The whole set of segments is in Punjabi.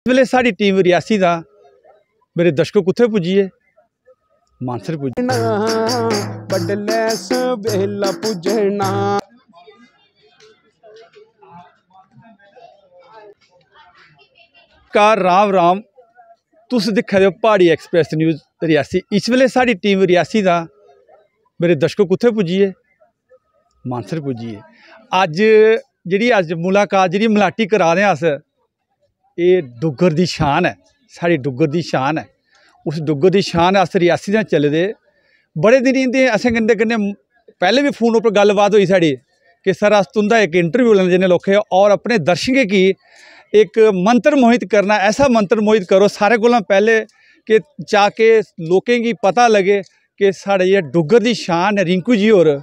ਇਸ ਵੇਲੇ ਸਾਡੀ ਟੀਮ ਰਿਆਸੀ ਦਾ ਮੇਰੇ ਦਸ਼ਕੋ ਕਿੱਥੇ ਪੁੱਜੀ ਏ ਮਾਨਸਰ ਪੁੱਜੀ ਬਡਲੈਸ ਵੇਲਾ ਪੁੱਜਣਾ ਕਾਰ ਰਾਮ ਰਾਮ ਤੁਸੀਂ ਦਿਖਾ ਦਿਓ ਪਹਾੜੀ ਐਕਸਪ੍ਰੈਸ ਨਿਊਜ਼ ਰਿਆਸੀ ਇਸ ਵੇਲੇ ਸਾਡੀ ਟੀਮ ਰਿਆਸੀ ਦਾ ਮੇਰੇ ਦਸ਼ਕੋ ਕਿੱਥੇ ਪੁੱਜੀ ਮਾਨਸਰ ਪੁੱਜੀ ਅੱਜ ਜਿਹੜੀ ਅੱਜ ਮੁਲਾਕਾਤ ਜਿਹੜੀ ਮਲਾਟੀ ਕਰਾ ਰਹੇ ਹਾਂ ਅਸ ਇਹ ਡੁੱਗਰ ਦੀ ਸ਼ਾਨ ਹੈ ਸਾਡੀ ਡੁੱਗਰ ਦੀ ਸ਼ਾਨ ਹੈ ਉਸ ਡੁੱਗਰ ਦੀ ਸ਼ਾਨ ਅਸ ਰਿਆਸੀ ਦੇ ਚੱਲਦੇ ਬੜੇ ਦਿਨ ਇੰਦੇ ਅਸੀਂ ਕਹਿੰਦੇ ਕਹਿੰਦੇ ਪਹਿਲੇ ਵੀ ਫੋਨ ਉੱਪਰ ਗੱਲਬਾਤ ਹੋਈ ਸਾਡੀ ਕਿ ਸਰ ਅਸ ਤੁੰਦਾ ਇੱਕ ਇੰਟਰਵਿਊ ਲੈਣ ਜਨੇ ਲੋਕੇ ਔਰ ਆਪਣੇ ਦਰਸ਼ਕੇ ਕੀ ਇੱਕ ਮੰਤਰ ਮੋਹਿਤ ਕਰਨਾ ਐਸਾ ਮੰਤਰ ਮੋਹਿਤ ਕਰੋ ਸਾਰੇ ਕੋਲਾਂ ਪਹਿਲੇ ਕਿ ਜਾ ਕੇ ਲੋਕਾਂ ਕੀ ਪਤਾ ਲਗੇ ਕਿ ਸਾਡੇ ਇਹ ਡੁੱਗਰ ਦੀ ਸ਼ਾਨ ਰਿੰਕੂ ਜੀ ਹੋਰ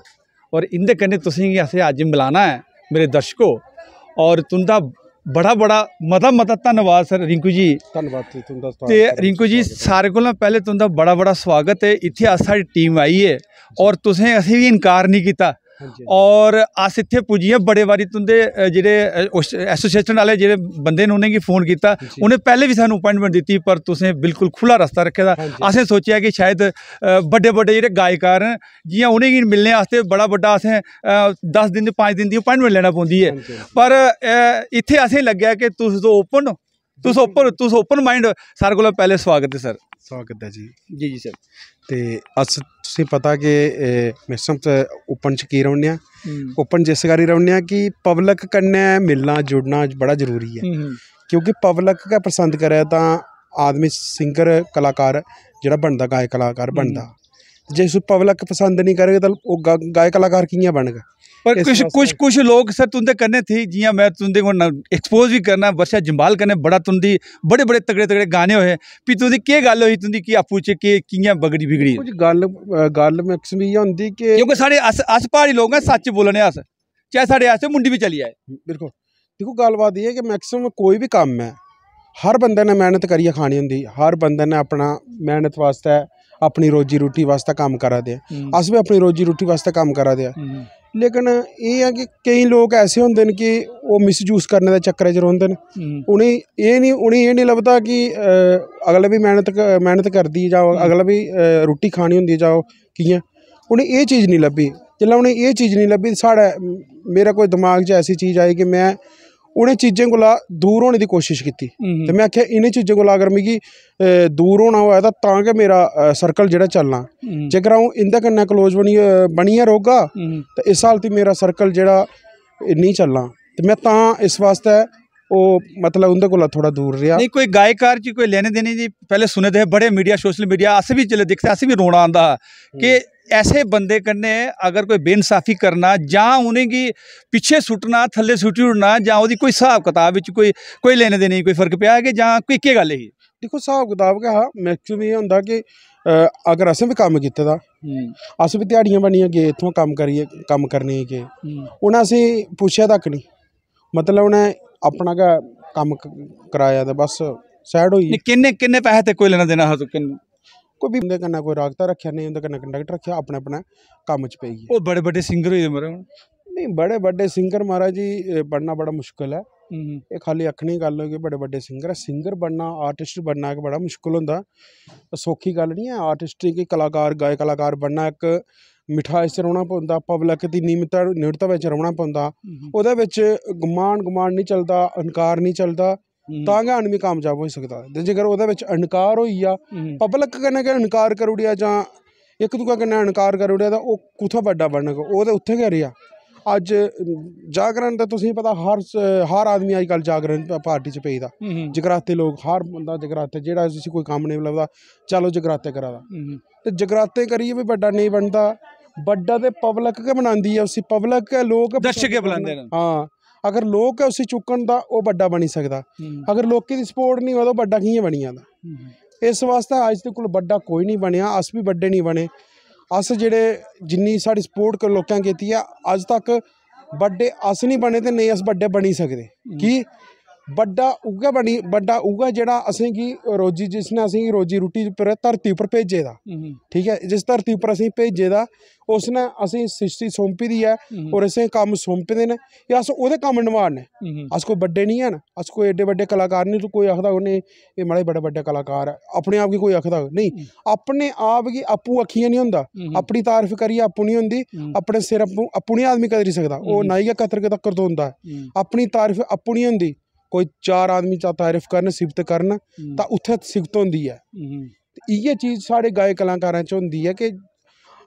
ਔਰ ਇੰਦੇ ਕਹਿੰਦੇ ਤੁਸੀਂ ਕਿ ਅਸੇ ਅੱਜ ਮਿਲਾਣਾ ਹੈ ਮੇਰੇ ਦਰਸ਼ਕੋ ਔਰ ਤੁੰਦਾ ਬੜਾ ਬੜਾ ਮਤਾ ਮਤਾ ਧੰਨਵਾਦ ਸਰ ਰਿੰਕੂ ਜੀ ਧੰਨਵਾਦ ਜੀ ਤੁਹਾਡਾ ਤੇ ਰਿੰਕੂ ਜੀ ਸਾਰੇ ਕੋਲੋਂ ਪਹਿਲੇ ਤੁਹਾਡਾ ਬੜਾ ਬੜਾ ਸਵਾਗਤ ਹੈ ਇੱਥੇ ਆ ਸਾਡੀ ਟੀਮ ਆਈ ਹੈ ਔਰ ਤੁਸੀਂ ਅਸੀਂ ਵੀ ਇਨਕਾਰ ਨਹੀਂ ਕੀਤਾ ਔਰ ਅਸ ਇੱਥੇ ਆ ਬੜੇ ਵਾਰੀ ਤੁੰਦੇ ਜਿਹੜੇ ਐਸੋਸੀਏਸ਼ਨ ਵਾਲੇ ਜਿਹੜੇ ਬੰਦੇ ਨੇ ਉਹਨੇ ਕੀ ਫੋਨ ਕੀਤਾ ਉਹਨੇ ਪਹਿਲੇ ਵੀ ਸਾਨੂੰ ਅਪਾਇੰਟਮੈਂਟ ਦਿੱਤੀ ਪਰ ਤੁਸੀਂ ਬਿਲਕੁਲ ਖੁੱਲਾ ਰਸਤਾ ਰੱਖਿਆ ਦਾ ਅਸੀਂ ਸੋਚਿਆ ਕਿ ਸ਼ਾਇਦ ਵੱਡੇ ਵੱਡੇ ਜਿਹੜੇ ਗਾਇਕਾਰ ਜੀਆਂ ਉਹਨੇ ਕੀ ਮਿਲਣੇ ਵਾਸਤੇ ਬੜਾ ਵੱਡਾ ਅਸੀਂ 10 ਦਿਨ ਦੀ 5 ਦਿਨ ਦੀ ਅਪਾਇੰਟਮੈਂਟ ਲੈਣਾ ਪੈਂਦੀ ਹੈ ਪਰ ਇੱਥੇ ਅਸੀਂ ਲੱਗਿਆ ਕਿ ਤੁਸੀਂ ਤੋਂ ਓਪਨ ਤੁਸੀਂ ਓਪਨ ਤੁਸੀਂ ਓਪਨ ਮਾਈਂਡ ਸਰ ਕੋਲ ਪਹਿਲੇ ਸਵਾਗਤ ਹੈ ਸਰ ਸਵਾਗਤ ਹੈ ਜੀ ਜੀ ਜੀ ਸਰ ਤੇ ਅਸ ਤੁਸੀਂ ਪਤਾ ਕਿ ਮੈਂ ਸਮਤ ਓਪਨ ਚ ਕੀ ਰਹਿੰਦੇ ਆ ਓਪਨ ਜਿਸ ਗਾਰੀ ਰਹਿੰਦੇ ਆ ਕਿ ਪਬਲਿਕ ਕੰਨੇ ਮਿਲਣਾ ਜੁੜਨਾ ਬੜਾ ਜ਼ਰੂਰੀ ਹੈ ਕਿਉਂਕਿ ਪਬਲਿਕ ਕਾ ਪਸੰਦ ਕਰਿਆ ਤਾਂ ਆਦਮੀ ਸਿੰਗਰ ਕਲਾਕਾਰ ਜਿਹੜਾ ਬਣਦਾ ਗਾਇਕ ਕਲਾਕਾਰ ਬਣਦਾ ਜੇ ਸੁ ਪਬਲਿਕ ਪਸੰਦ ਨਹੀਂ ਕਰੇਗਾ ਤਾਂ ਉਹ ਗਾਇਕ ਕਲਾਕਾਰ ਕਿਵੇਂ ਬਣੇਗਾ ਪਰ ਕੁਝ ਕੁਝ ਕੁਝ ਲੋਕ ਸਰ ਤੁੰਦੇ ਕਰਨੇ ਥੀ ਜੀਆਂ ਮੈਂ ਤੁੰਦੇ ਕੋ ਐਕਸਪੋਜ਼ ਵੀ ਕਰਨਾ ਵਰਸ਼ਾ ਜੰਬਾਲ ਕਰਨੇ ਬੜਾ ਤੁੰਦੀ ਬੜੇ ਬੜੇ ਤਗੜੇ ਤਗੜੇ ਗਾਣੇ ਹੋਏ ਪੀ ਤੁੰਦੀ ਕੀ ਗੱਲ ਹੋਈ ਤੁੰਦੀ ਕੀ ਆਪੂ ਚ ਕੀ ਕਿਵੇਂ ਬਗੜੀ ਵਿਗੜੀ ਕੁਝ ਗੱਲ ਗੱਲ ਮਿਕਸ ਵੀ ਹੁੰਦੀ ਕਿ ਕਿਉਂਕਿ ਸਾਡੇ ਅਸ ਅਸ ਪਹਾੜੀ ਲੋਕ ਆ ਸੱਚ ਬੋਲਣੇ ਆਸ ਚਾਹ ਸਾਡੇ ਆਸੇ ਮੁੰਡੀ ਵੀ ਚਲੀ ਆਏ ਬਿਲਕੁਲ ਦੇਖੋ ਗੱਲਬਾਤ ਇਹ ਹੈ ਕਿ ਮੈਕਸਮ ਕੋਈ ਵੀ ਕੰਮ ਹੈ ਹਰ ਬੰਦੇ ਨੇ ਮਿਹਨਤ ਕਰੀਏ ਖਾਣੀ ਹੁੰਦੀ ਹਰ ਬੰਦੇ ਨੇ ਆਪਣਾ ਮਿਹਨਤ ਵਾਸਤੇ ਆਪਣੀ ਰੋਜੀ ਰੋਟੀ ਵਾਸਤੇ ਕੰਮ करा दे ਅਸੀਂ ਵੀ ਆਪਣੀ ਰੋਜੀ ਰੋਟੀ ਵਾਸਤੇ ਕੰਮ करा दे ਲੇਕਿਨ ਇਹ ਆ ਕਿ ਕਈ ਲੋਕ ਐਸੇ ਹੁੰਦੇ ਨੇ ਕਿ ਉਹ ਮਿਸਯੂਜ਼ ਕਰਨ ਦੇ ਚੱਕਰ 'ਚ ਰਹਿੰਦੇ ਨੇ ਉਹਨੇ ਇਹ ਨਹੀਂ ਉਹਨੇ ਇਹ ਨਹੀਂ ਲੱਭਦਾ ਕਿ ਅਗਲੇ ਵੀ ਮਿਹਨਤ ਮਿਹਨਤ ਕਰਦੀ ਜਾਂ ਅਗਲੇ ਵੀ ਰੋਟੀ ਖਾਣੀ ਹੁੰਦੀ ਜਾਂ ਕੀ ਉਹਨੇ ਇਹ ਚੀਜ਼ ਨਹੀਂ ਲੱਭੀ ਜਿੱਲਾ ਉਹਨੇ ਇਹ ਚੀਜ਼ ਨਹੀਂ ਲੱਭੀ ਸਾਡਾ ਮੇਰਾ ਕੋਈ ਦਿਮਾਗ 'ਚ ਐਸੀ ਚੀਜ਼ ਆਈ ਕਿ ਮੈਂ ਉਹਨੇ ਚੀਜ਼ਾਂ ਕੋਲਾ ਦੂਰ ਹੋਣ ਦੀ ਕੋਸ਼ਿਸ਼ ਕੀਤੀ ਤੇ ਮੈਂ ਆਖਿਆ ਇਹਨੇ ਚੀਜ਼ਾਂ ਕੋਲਾ ਅਗਰ ਮਿਗੀ ਦੂਰ ਹੋਣਾ ਹੋਇਆ ਤਾਂ ਤਾਂ ਕਿ ਮੇਰਾ ਸਰਕਲ ਜਿਹੜਾ ਚੱਲਣਾ ਜੇਕਰ ਆਉਂ ਇੰਦਾ ਕੰਨਾ ਕਲੋਜ਼ ਬਣੀ ਬਣੀਆ ਰੋਗਾ ਤੇ ਇਸ ਹਾਲਤ ਹੀ ਮੇਰਾ ਸਰਕਲ ਜਿਹੜਾ ਨਹੀਂ ਚੱਲਣਾ ਤੇ ਮੈਂ ਤਾਂ ਇਸ ਵਾਸਤੇ ਉਹ ਮਤਲਬ ਉਹਦੇ ਕੋਲ ਥੋੜਾ ਦੂਰ ਰਿਹਾ ਨਹੀਂ ਕੋਈ ਗਾਇਕਾਰ ਜੀ ਕੋਈ ਲੈਣੇ ਦੇਣੇ ਜੀ ਪਹਿਲੇ ਸੁਨੇ ਦੇ ਬੜੇ ਮੀਡੀਆ ਸੋਸ਼ਲ ਮੀਡੀਆ ਅਸੀਂ ਵੀ ਜਿਲੇ ਦੇਖਦੇ ਅਸੀਂ ਵੀ ਰੋਣਾ ਆਂਦਾ ਕਿ ऐसे बंदे कन्नै अगर कोई बेइंसाफी करना जां उ'नेंगी पिच्छे पीछे थल्ले ਥੱਲੇ ओड़ना जां ਜਾਂ कोई ਕੋਈ ਹਿਸਾਬ ਕਿਤਾਬ कोई कोई लेने देने कोई फर्क ਕੋਈ ਫਰਕ जां कोई ਜਾਂ ਕੋਈ ही ਗੱਲ ਹੀ ਦੇਖੋ गै हा मैक्सिमम एह् होंदा कि अगर असें बी कम्म कीते दा अस बी ध्याड़ियां बनियां गे इत्थुआं कम्म करियै ਕੰਮ करने गी गे उ'नें असेंगी पुच्छेआ तक निं मतलब उ'नें अपना गै कम्म कराया ते बस सैड ਕਿੰਨੇ ਕਿੰਨੇ ਪੈਸੇ ਤੇ ਕੋਈ ਲੈਣਾ ਦੇਣਾ लेना देना हा ਕੋਈ ਵੀ ਉਹਦੇ ਕन्नै ਕੋਈ ਰਾਗਤਾ ਰੱਖਿਆ ਨਹੀਂ ਉਹਦੇ ਕन्नै ਕੰਡਕਟਰ ਰੱਖਿਆ ਆਪਣੇ ਆਪਣੇ ਕੰਮ 'ਚ ਪਈ ਗਈ ਉਹ ਬੜੇ ਵੱਡੇ ਸਿੰਗਰ ਹੋਏ ਮਰੇ ਹੁਣ ਨਹੀਂ ਬੜੇ ਵੱਡੇ ਸਿੰਗਰ ਮਹਾਰਾਜ ਜੀ ਪੜਨਾ ਬੜਾ ਮੁਸ਼ਕਲ ਹੈ ਇਹ ਖਾਲੀ ਅੱਖਣੀ ਗੱਲ ਹੋ ਗਈ ਬੜੇ ਵੱਡੇ ਸਿੰਗਰ ਸਿੰਗਰ ਬਣਨਾ ਆਰਟਿਸਟ ਬਣਨਾ ਇੱਕ ਬੜਾ ਮੁਸ਼ਕਲ ਹੁੰਦਾ ਸੌਖੀ ਗੱਲ ਨਹੀਂ ਹੈ ਆਰਟਿਸਟ ਕੀ ਕਲਾਕਾਰ ਗਾਇਕ ਕਲਾਕਾਰ ਬਣਨਾ ਇੱਕ ਮਿਠਾਈ ਚ ਰੋਣਾ ਪੈਂਦਾ ਪਬਲਿਕ ਦੀ ਨਿਯਮਤਾ ਨਿਰਤਾ ਵਿੱਚ ਰੋਣਾ ਪੈਂਦਾ ਉਹਦੇ ਵਿੱਚ ਗਮਾਨ ਗਮਾਨ ਨਹੀਂ ਚੱਲਦਾ ਅਨਕਾਰ ਨਹੀਂ ਚੱਲਦਾ ਤਾਂ ਕਿ ਆਦਮੀ ਕਾਮਯਾਬ ਹੋ ਸਕਦਾ ਤੇ ਜੇਕਰ ਉਹਦੇ ਵਿੱਚ ਅਨਕਾਰ ਹੋਈ ਆ ਪਬਲਿਕ ਕਨੇ ਕਿ ਅਨਕਾਰ ਕਰੂੜਿਆ ਜਾਂ ਇੱਕ ਦੂਜਾ ਕਨੇ ਅਨਕਾਰ ਕਰੂੜਿਆ ਤਾਂ ਉਹ ਕੁਥਾ ਵੱਡਾ ਬਣਨਗਾ ਉਹ ਤੇ ਉੱਥੇ ਘਰੇ ਆ ਅੱਜ ਜਾਗਰਣ ਤਾਂ ਤੁਸੀਂ ਪਤਾ ਹਰ ਹਰ ਆਦਮੀ ਅੱਜ ਕੱਲ ਜਾਗਰਣ ਪਾਰਟੀ ਚ ਪਈਦਾ ਜਗਰਾਤੇ ਲੋਕ ਹਰ ਬੰਦਾ ਜਗਰਾਤੇ ਜਿਹੜਾ ਤੁਸੀਂ ਕੋਈ ਕੰਮ ਨਹੀਂ ਲੱਭਦਾ ਚਲੋ ਜਗਰਾਤੇ ਕਰਾਦਾ ਤੇ ਜਗਰਾਤੇ ਕਰੀਏ ਵੀ ਵੱਡਾ ਨਹੀਂ ਬਣਦਾ ਵੱਡਾ ਤੇ ਪਬਲਿਕ ਕੇ ਬਣਾਉਂਦੀ ਆ ਉਸੇ ਪਬਲਿਕ ਕੇ ਲੋਕ ਦਰਸ਼ਕ ਕੇ ਬੁਲਾਉਂਦੇ ਨੇ ਹਾਂ ਅਗਰ ਲੋਕ ਹੈ ਉਸੇ ਚੁੱਕਣ ਦਾ ਉਹ ਵੱਡਾ ਬਣੀ ਸਕਦਾ ਅਗਰ ਲੋਕੀ ਦੀ ਸਪੋਰਟ ਨਹੀਂ ਹੋਵੇ ਤਾਂ ਵੱਡਾ ਕੀ ਬਣੀ ਜਾਂਦਾ ਇਸ ਵਾਸਤੇ ਅੱਜ ਤੱਕ ਕੋਲ ਵੱਡਾ ਕੋਈ ਨਹੀਂ ਬਣਿਆ ਅਸ ਵੀ ਵੱਡੇ ਨਹੀਂ ਬਣੇ ਅਸ ਜਿਹੜੇ ਜਿੰਨੀ ਸਾਡੀ ਸਪੋਰਟ ਕਰ ਲੋਕਾਂ ਕੀਤੀ ਆ ਅੱਜ ਤੱਕ ਵੱਡੇ ਅਸ ਨਹੀਂ ਬਣੇ ਤੇ ਨਹੀਂ ਅਸ ਵੱਡੇ ਬਣੀ ਸਕਦੇ ਕੀ ਵੱਡਾ ਉਗਾ ਬਣੀ ਵੱਡਾ ਉਗਾ ਜਿਹੜਾ ਅਸੀਂ ਕੀ ਰੋਜੀ ਜਿਸ ਨਾਲ ਅਸੀਂ ਰੋਜੀ ਰੋਟੀ ਪਰ ਧਰਤੀ ਉੱਪਰ ਭੇਜੇ ਦਾ ਠੀਕ ਹੈ ਜਿਸ ਧਰਤੀ ਉੱਪਰ ਅਸੀਂ ਭੇਜੇ ਦਾ ਉਸ ਨੇ ਅਸੀਂ ਸਿਸ਼ਟੀ ਸੌਂਪੀ ਦੀ ਹੈ ਔਰ ਅਸੀਂ ਕੰਮ ਸੌਂਪੇ ਦੇ ਨੇ ਇਹ ਅਸ ਉਹਦੇ ਕੰਮ ਨਿਭਾਣ ਅਸ ਕੋਈ ਵੱਡੇ ਨਹੀਂ ਹਨ ਅਸ ਕੋਈ ਏਡੇ ਵੱਡੇ ਕਲਾਕਾਰ ਨਹੀਂ ਤੂੰ ਕੋਈ ਆਖਦਾ ਉਹਨੇ ਇਹ ਮਾੜੇ ਬੜਾ ਵੱਡਾ ਕਲਾਕਾਰ ਹੈ ਆਪਣੇ ਆਪ ਕੀ ਕੋਈ ਆਖਦਾ ਨਹੀਂ ਆਪਣੇ ਆਪ ਕੀ ਆਪੂ ਅੱਖੀਆਂ ਨਹੀਂ ਹੁੰਦਾ ਆਪਣੀ ਤਾਰੀਫ ਕਰੀ ਆਪੂ ਨਹੀਂ ਹੁੰਦੀ ਆਪਣੇ ਸਿਰ ਆਪੂ ਆਪੂ ਨਹੀਂ ਆਦਮੀ ਨਹੀਂ ਸਕਦਾ ਉਹ ਨਾਈਗਾ ਕਤਰ ਕੇ ਤੱਕਰ ਤੋਂ ਹੁੰਦਾ ਆਪਣੀ ਤਾਰੀਫ ਆਪੂ ਨਹੀਂ ਹੁੰਦੀ ਕੋਈ ਚਾਰ ਆਦਮੀ ਚਾ ਤਾਰਿਫ ਕਰਨ ਸਿਫਤ ਕਰਨ ਤਾਂ ਉੱਥੇ ਸਿਫਤ ਹੁੰਦੀ ਹੈ ਇਹ ਚੀਜ਼ ਸਾਡੇ ਗਾਇਕ ਕਲਾਕਾਰਾਂ ਚ ਹੁੰਦੀ ਹੈ ਕਿ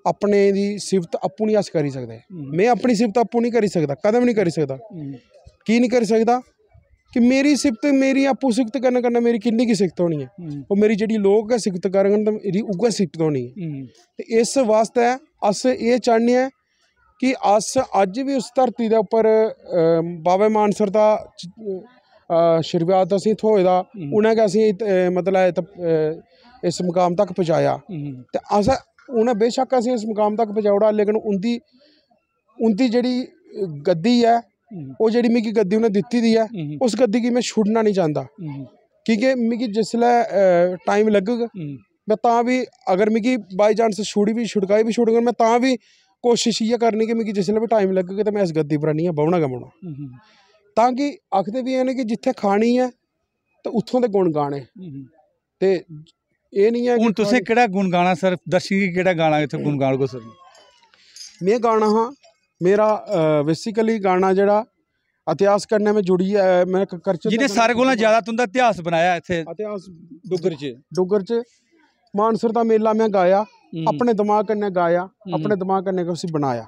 ਆਪਣੇ ਦੀ ਸਿਫਤ ਆਪੂ ਨਹੀਂ ਅਸ ਕਰੀ ਸਕਦੇ ਮੈਂ ਆਪਣੀ ਸਿਫਤ ਆਪੂ ਨਹੀਂ ਕਰੀ ਸਕਦਾ ਕਦਮ ਨਹੀਂ ਕਰੀ ਸਕਦਾ ਕੀ ਨਹੀਂ ਕਰੀ ਸਕਦਾ ਕਿ ਮੇਰੀ ਸਿਫਤ ਮੇਰੀ ਆਪੂ ਸਿਫਤ ਕਰਨ ਕਰਨ ਮੇਰੀ ਕਿੰਨੀ ਕੀ ਸਿਫਤ ਹੋਣੀ ਹੈ ਉਹ ਮੇਰੀ ਜਿਹੜੀ ਲੋਕ ਹੈ ਸਿਫਤ ਕਰਨ ਤਾਂ ਇਹਦੀ ਉਗਾ ਸਿਫਤ ਹੋਣੀ ਹੈ ਤੇ ਇਸ ਵਾਸਤੇ ਅਸ ਇਹ ਚਾਹਨੇ ਆ ਕਿ ਅਸ ਅੱਜ ਵੀ ਉਸ ਧਰਤੀ ਦੇ ਉੱਪਰ ਬਾਵੇ ਮਾਨਸਰ ਦਾ ਸ਼ੁਰੂਆਤ ਅਸੀਂ ਥੋਏ ਦਾ ਉਹਨਾਂ ਕੇ ਅਸੀਂ ਮਤਲਬ ਇਸ ਮੁਕਾਮ ਤੱਕ ਪਹੁੰਚਾਇਆ ਤੇ ਅਸਾ ਉਹਨਾਂ ਬੇਸ਼ੱਕ ਅਸੀਂ ਇਸ ਮੁਕਾਮ ਤੱਕ ਪਹੁੰਚਾਉੜਾ ਲੇਕਿਨ ਉੰਦੀ ਉੰਦੀ ਜਿਹੜੀ ਗੱਦੀ ਹੈ ਉਹ ਜਿਹੜੀ ਮਿਗੀ ਗੱਦੀ ਉਹਨੇ ਦਿੱਤੀ ਦੀ ਹੈ ਉਸ ਗੱਦੀ ਕੀ ਮੈਂ ਛੁੱਟਣਾ ਨਹੀਂ ਚਾਹੁੰਦਾ ਕਿਉਂਕਿ ਮਿਗੀ ਜਿਸਲੇ ਟਾਈਮ ਲੱਗੂਗਾ ਮੈਂ ਤਾਂ ਵੀ ਅਗਰ ਮਿਗੀ ਬਾਈ ਚਾਂਸ ਛੁੜੀ ਵੀ ਛੁਟਕਾਈ ਵੀ ਛੁਟਗਾ ਮੈਂ ਤਾਂ ਵੀ ਕੋਸ਼ਿਸ਼ ਇਹ ਕਰਨੀ ਕਿ ਮਿਗੀ ਜਿਸਲੇ ਵੀ ਟਾਈਮ ਲੱਗੂਗਾ ਤਾਂ ਮੈਂ ਇਸ ਗੱਦੀ ਪਰ ਨਹੀਂ ਬਵਣਾ ਗਮਣਾ ਤਾਂ ਕਿ ਆਖਦੇ ਵੀ ਇਹਨੇ ਨੇ ਕਿ ਜਿੱਥੇ ਖਾਣੀ ਹੈ ਤਾਂ ਉੱਥੋਂ ਦੇ ਗੁਣ ਗਾਣੇ ਤੇ ਇਹ ਨਹੀਂ ਹੈ ਹੁਣ ਤੁਸੀਂ ਕਿਹੜਾ ਗੁਣ ਗਾਣਾ ਸਰ ਦਰਸ਼ਕੀ ਕਿਹੜਾ ਗਾਣਾ ਇੱਥੇ ਗੁਣ ਗਾਣ ਕੋ ਸਰ ਮੈਂ ਗਾਣਾ ਹਾਂ ਮੇਰਾ ਬੇਸਿਕਲੀ ਗਾਣਾ ਜਿਹੜਾ ਇਤਿਹਾਸ ਕਰਨੇ ਮੇ ਜੁੜੀ ਹੈ ਮੈਂ ਕਰਚ ਜਿਹਨੇ ਸਾਰੇ ਕੋਲੋਂ ਜ਼ਿਆਦਾ ਤੁੰਦਾ ਇਤਿਹਾਸ ਬਣਾਇਆ ਇੱਥੇ ਇਤਿਹਾਸ ਡੁੱਗਰ 'ਚ ਡੁੱਗਰ 'ਚ ਮਾਨਸਰ ਦਾ ਮੇਲਾ ਮੈਂ ਗਾਇਆ ਆਪਣੇ ਦਿਮਾਗ ਕਨੇ ਗਾਇਆ ਆਪਣੇ ਦਿਮਾਗ ਕਨੇ ਕੋਸੀ ਬਣਾਇਆ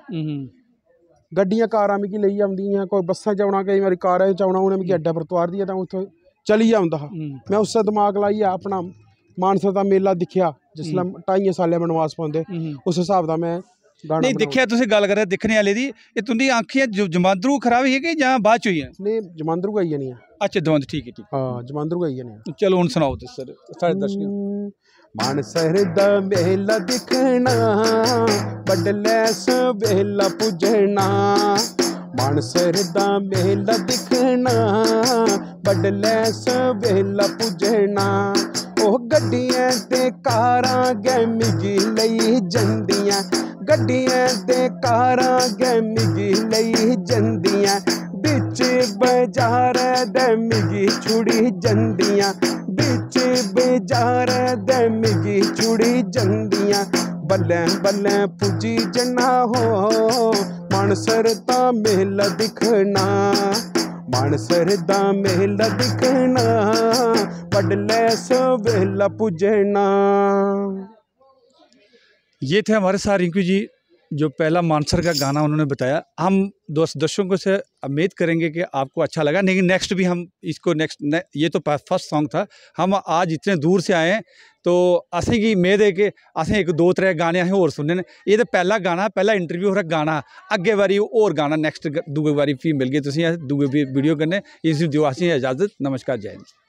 ਗੱਡੀਆਂ ਕਾਰਾਂ ਮਿਕੀ ਲਈ ਆਉਂਦੀਆਂ ਕੋਈ ਬੱਸਾਂ 'ਚ ਆਉਣਾ ਕਈ ਵਾਰੀ ਕਾਰਾਂ 'ਚ ਆਉਣਾ ਉਹਨੇ ਮਿਕੀ ਅੱਡਾ ਪਰ ਤੁਆਰਦੀ ਤਾਂ ਉੱਥੇ ਚਲੀ ਜਾਂਦਾ ਮੈਂ ਉਸੇ ਦਿਮਾਗ ਲਾਈ ਆਪਣਾ ਮਾਨਸਾ ਦਾ ਮੇਲਾ ਦਿਖਿਆ ਜਿਸ ਲਮ ਢਾਈਆਂ ਸਾਲੇ ਮਨਵਾਸ ਪਾਉਂਦੇ ਉਸ ਹਿਸਾਬ ਦਾ ਮੈਂ ਨਹੀਂ ਦੇਖਿਆ ਤੁਸੀਂ ਗੱਲ ਕਰ ਰਹੇ ਦਿਖਣੇ ਵਾਲੇ ਦੀ ਇਹ ਤੁੰਦੀ ਅੱਖੀਆਂ ਜਮਾਂਦਰੂ ਖਰਾਬ ਹੀ ਕਿ ਜਾਂ ਬਾਅਦ ਚ ਹੈ ਨਹੀਂ ਜਮਾਂਦਰੂ ਗਈ ਨਹੀਂ ਅੱਛਾ ਦਵੰਦ ਠੀਕ ਹੈ ਠੀਕ ਹਾਂ ਜਮਾਂਦਰੂ ਗਈ ਨਹੀਂ ਚਲੋ ਹੁਣ ਸੁਣਾਓ ਤੁਸੀਂ ਸਰ ਸਾਡੇ ਦਰਸ਼ਕਾਂ ਮਾਨਸਰ ਦਾ ਮੇਲਾ ਦਿਖਣਾ ਬਡਲੇ ਸਵੇਲਾ ਪੁੱਜਣਾ ਮਾਨਸਰ ਦਾ ਮੇਲਾ ਦਿਖਣਾ ਬਡਲੇ ਸਵੇਲਾ ਪੁਜਣਾ ਉਹ ਗੱਡੀਆਂ ਤੇ ਕਾਰਾਂ ਗੈਮਿਗੀ ਲਈ ਜੰਦੀਆਂ ਗੱਡੀਆਂ ਤੇ ਕਾਰਾਂ ਗੈਮਿਗੀ ਲਈ ਜੰਦੀਆਂ ਵਿੱਚ ਬਜਾਰ ਦੇ ਮਿਗੀ ਛੁੜੀ ਜੰਦੀਆਂ ਵਿੱਚ ਬਜਾਰ ਦੇ ਮਿਗੀ ਛੁੜੀ ਜੰਦੀਆਂ ਬੱਲੇ ਬੱਲੇ ਪੁੱਜੀ ਜਨਾ ਹੋ ਮਨਸਰ ਤਾਂ ਮੇਲਾ ਦਿਖਣਾ ਮਨਸਰ ਦਾ ਮੇਲਾ ਦਿਖਣਾ ਪੜਲੇ ਸੋ ਵੇਲਾ ਇਹ ਥੇ ਹਮਾਰੇ ਸਾਰੇ ਰਿੰਕੂ ਜੀ जो पहला मानसर का गाना उन्होंने बताया हम दोस्त दर्शकों से उम्मीद करेंगे कि आपको अच्छा लगा लेकिन नेक्स्ट भी हम इसको नेक्स्ट ने, ये तो फर्स्ट सॉन्ग था हम आज इतने दूर से आए हैं तो असें की मेद है कि असें एक दो त्रै गाने असें और सुनने ये तो पहला गाना पहला इंटरव्यू रहा गाना अगे बारी और गाना नेक्स्ट दुए बारी फिर मिलगे तुम दुए वीडियो करने इस देओ असें इजाज़त नमस्कार जय हिंद